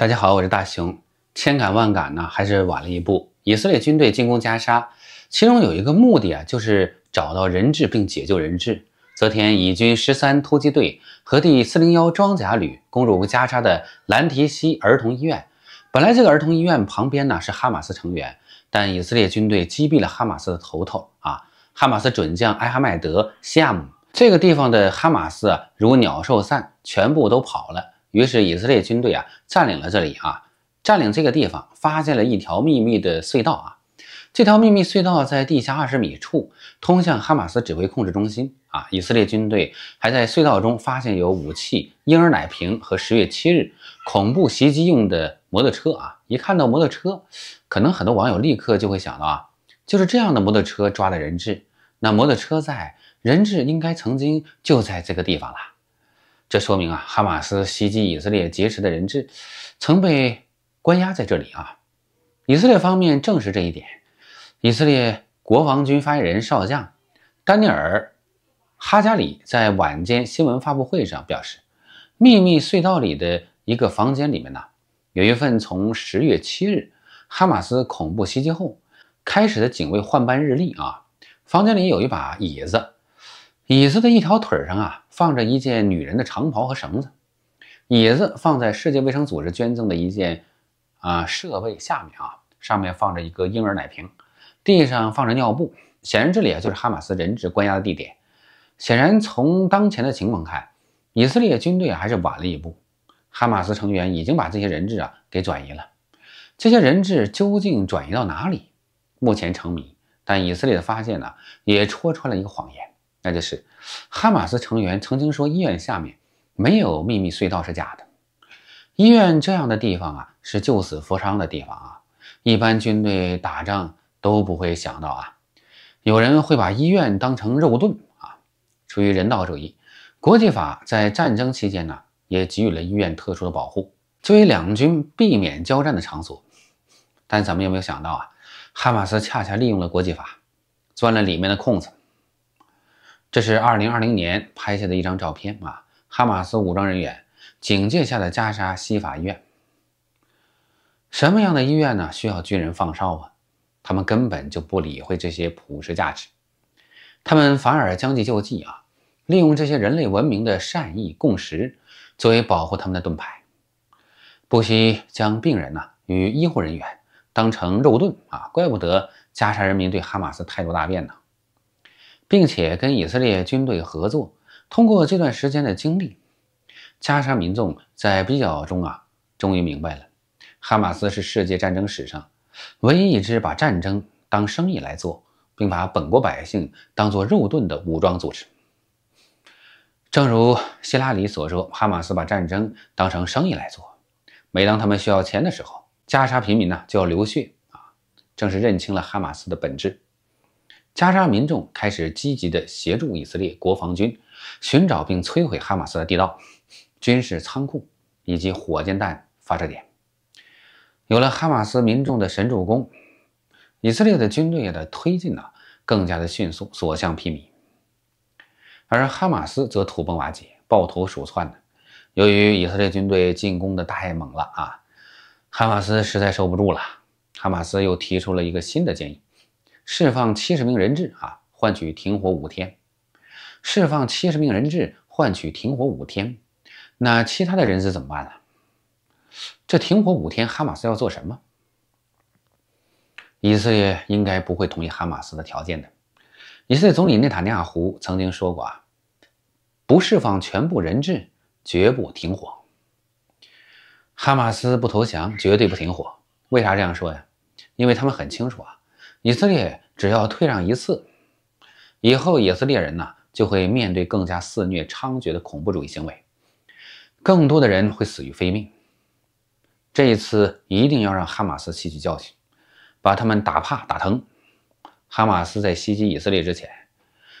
大家好，我是大熊。千感万感呢，还是晚了一步。以色列军队进攻加沙，其中有一个目的啊，就是找到人质并解救人质。昨天，以军十三突击队和第四零幺装甲旅攻入加沙的兰提西儿童医院。本来这个儿童医院旁边呢是哈马斯成员，但以色列军队击毙了哈马斯的头头啊，哈马斯准将艾哈迈德·亚姆。这个地方的哈马斯啊，如鸟兽散，全部都跑了。于是以色列军队啊占领了这里啊，占领这个地方发现了一条秘密的隧道啊，这条秘密隧道在地下二十米处，通向哈马斯指挥控制中心啊。以色列军队还在隧道中发现有武器、婴儿奶瓶和十月七日恐怖袭击用的摩托车啊。一看到摩托车，可能很多网友立刻就会想到啊，就是这样的摩托车抓的人质，那摩托车在人质应该曾经就在这个地方了。这说明啊，哈马斯袭击以色列劫持的人质曾被关押在这里啊。以色列方面证实这一点。以色列国防军发言人少将丹尼尔·哈加里在晚间新闻发布会上表示，秘密隧道里的一个房间里面呢，有一份从十月七日哈马斯恐怖袭击后开始的警卫换班日历啊。房间里有一把椅子，椅子的一条腿上啊。放着一件女人的长袍和绳子，椅子放在世界卫生组织捐赠的一件啊设备下面啊，上面放着一个婴儿奶瓶，地上放着尿布。显然这里啊就是哈马斯人质关押的地点。显然从当前的情况看，以色列军队还是晚了一步，哈马斯成员已经把这些人质啊给转移了。这些人质究竟转移到哪里？目前成谜。但以色列的发现呢，也戳穿了一个谎言。那就是，哈马斯成员曾经说医院下面没有秘密隧道是假的。医院这样的地方啊，是救死扶伤的地方啊，一般军队打仗都不会想到啊，有人会把医院当成肉盾啊。出于人道主义，国际法在战争期间呢，也给予了医院特殊的保护，作为两军避免交战的场所。但咱们有没有想到啊，哈马斯恰恰利用了国际法，钻了里面的空子。这是2020年拍下的一张照片啊，哈马斯武装人员警戒下的加沙西法医院。什么样的医院呢？需要军人放哨啊？他们根本就不理会这些普世价值，他们反而将计就计啊，利用这些人类文明的善意共识作为保护他们的盾牌，不惜将病人呢与医护人员当成肉盾啊！怪不得加沙人民对哈马斯态度大变呢。并且跟以色列军队合作。通过这段时间的经历，加沙民众在比较中啊，终于明白了，哈马斯是世界战争史上唯一一支把战争当生意来做，并把本国百姓当做肉盾的武装组织。正如希拉里所说，哈马斯把战争当成生意来做。每当他们需要钱的时候，加沙平民呢就要流血啊。正是认清了哈马斯的本质。加沙民众开始积极地协助以色列国防军寻找并摧毁哈马斯的地道、军事仓库以及火箭弹发射点。有了哈马斯民众的神助攻，以色列的军队的推进呢更加的迅速，所向披靡。而哈马斯则土崩瓦解，抱头鼠窜的。由于以色列军队进攻的太猛了啊，哈马斯实在受不住了。哈马斯又提出了一个新的建议。释放七十名人质啊，换取停火五天；释放七十名人质，换取停火五天。那其他的人质怎么办呢？这停火五天，哈马斯要做什么？以色列应该不会同意哈马斯的条件的。以色列总理内塔尼亚胡曾经说过啊：不释放全部人质，绝不停火；哈马斯不投降，绝对不停火。为啥这样说呀？因为他们很清楚啊。以色列只要退让一次，以后以色列人呐就会面对更加肆虐猖獗的恐怖主义行为，更多的人会死于非命。这一次一定要让哈马斯吸取教训，把他们打怕打疼。哈马斯在袭击以色列之前，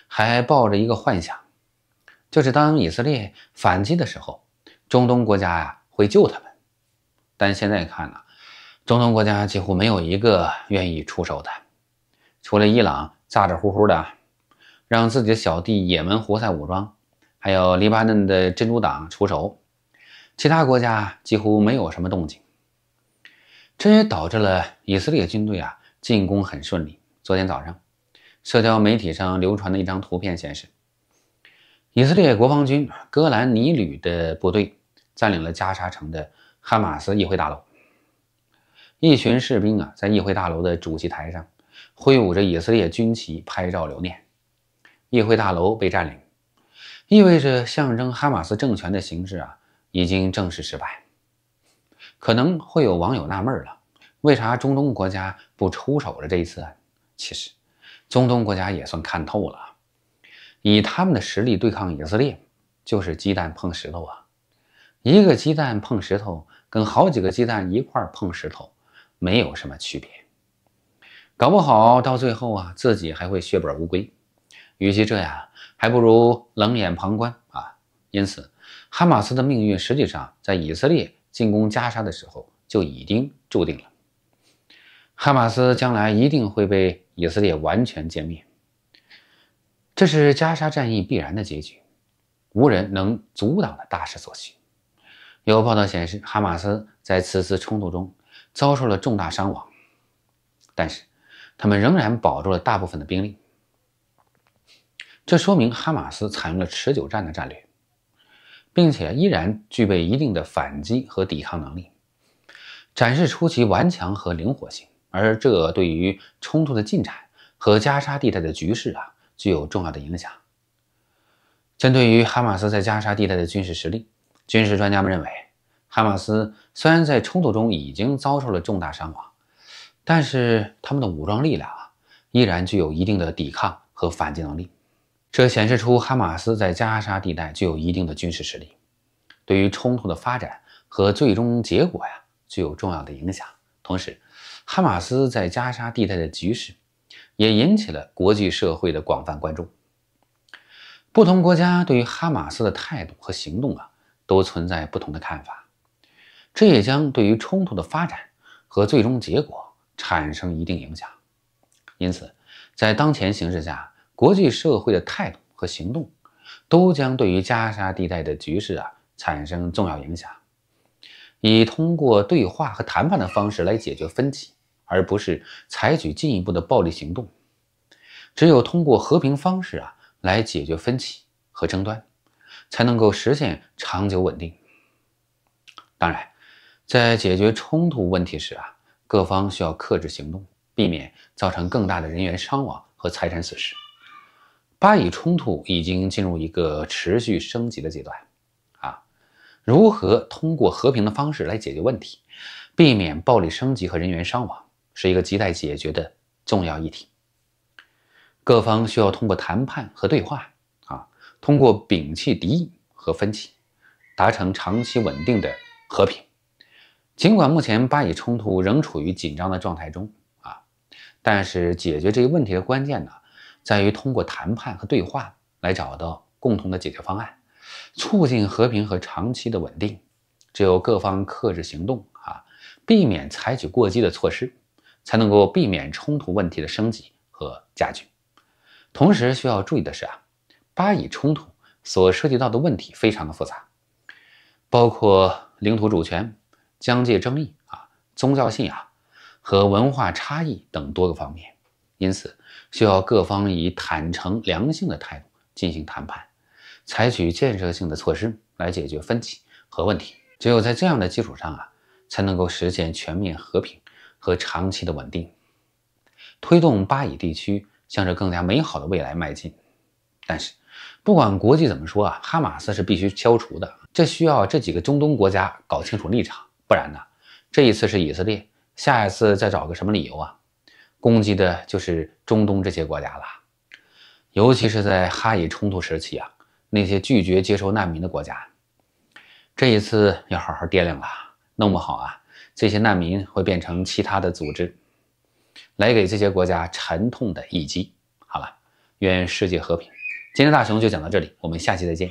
还抱着一个幻想，就是当以色列反击的时候，中东国家呀会救他们。但现在看呢，中东国家几乎没有一个愿意出手的。除了伊朗咋咋呼呼的，让自己的小弟也门胡塞武装，还有黎巴嫩的真主党出手，其他国家几乎没有什么动静。这也导致了以色列军队啊进攻很顺利。昨天早上，社交媒体上流传的一张图片显示，以色列国防军戈兰尼旅的部队占领了加沙城的哈马斯议会大楼。一群士兵啊在议会大楼的主席台上。挥舞着以色列军旗拍照留念，议会大楼被占领，意味着象征哈马斯政权的形势啊，已经正式失败。可能会有网友纳闷了，为啥中东国家不出手了？这一次，其实中东国家也算看透了，以他们的实力对抗以色列，就是鸡蛋碰石头啊，一个鸡蛋碰石头，跟好几个鸡蛋一块碰石头没有什么区别。搞不好到最后啊，自己还会血本无归。与其这样，还不如冷眼旁观啊。因此，哈马斯的命运实际上在以色列进攻加沙的时候就已经注定了。哈马斯将来一定会被以色列完全歼灭，这是加沙战役必然的结局，无人能阻挡的大势所趋。有报道显示，哈马斯在此次冲突中遭受了重大伤亡，但是。他们仍然保住了大部分的兵力，这说明哈马斯采用了持久战的战略，并且依然具备一定的反击和抵抗能力，展示出其顽强和灵活性。而这对于冲突的进展和加沙地带的局势啊，具有重要的影响。针对于哈马斯在加沙地带的军事实力，军事专家们认为，哈马斯虽然在冲突中已经遭受了重大伤亡。但是他们的武装力量啊，依然具有一定的抵抗和反击能力，这显示出哈马斯在加沙地带具有一定的军事实力，对于冲突的发展和最终结果呀，具有重要的影响。同时，哈马斯在加沙地带的局势也引起了国际社会的广泛关注。不同国家对于哈马斯的态度和行动啊，都存在不同的看法，这也将对于冲突的发展和最终结果。产生一定影响，因此，在当前形势下，国际社会的态度和行动都将对于加沙地带的局势啊产生重要影响，以通过对话和谈判的方式来解决分歧，而不是采取进一步的暴力行动。只有通过和平方式啊来解决分歧和争端，才能够实现长久稳定。当然，在解决冲突问题时啊。各方需要克制行动，避免造成更大的人员伤亡和财产损失。巴以冲突已经进入一个持续升级的阶段，啊，如何通过和平的方式来解决问题，避免暴力升级和人员伤亡，是一个亟待解决的重要议题。各方需要通过谈判和对话，啊，通过摒弃敌意和分歧，达成长期稳定的和平。尽管目前巴以冲突仍处于紧张的状态中啊，但是解决这一问题的关键呢，在于通过谈判和对话来找到共同的解决方案，促进和平和长期的稳定。只有各方克制行动啊，避免采取过激的措施，才能够避免冲突问题的升级和加剧。同时需要注意的是啊，巴以冲突所涉及到的问题非常的复杂，包括领土主权。疆界争议啊、宗教信仰和文化差异等多个方面，因此需要各方以坦诚、良性的态度进行谈判，采取建设性的措施来解决分歧和问题。只有在这样的基础上啊，才能够实现全面和平和长期的稳定，推动巴以地区向着更加美好的未来迈进。但是，不管国际怎么说啊，哈马斯是必须消除的，这需要这几个中东国家搞清楚立场。不然呢？这一次是以色列，下一次再找个什么理由啊？攻击的就是中东这些国家了，尤其是在哈以冲突时期啊，那些拒绝接受难民的国家，这一次要好好掂量了。弄不好啊，这些难民会变成其他的组织，来给这些国家沉痛的一击。好了，愿世界和平。今天大熊就讲到这里，我们下期再见。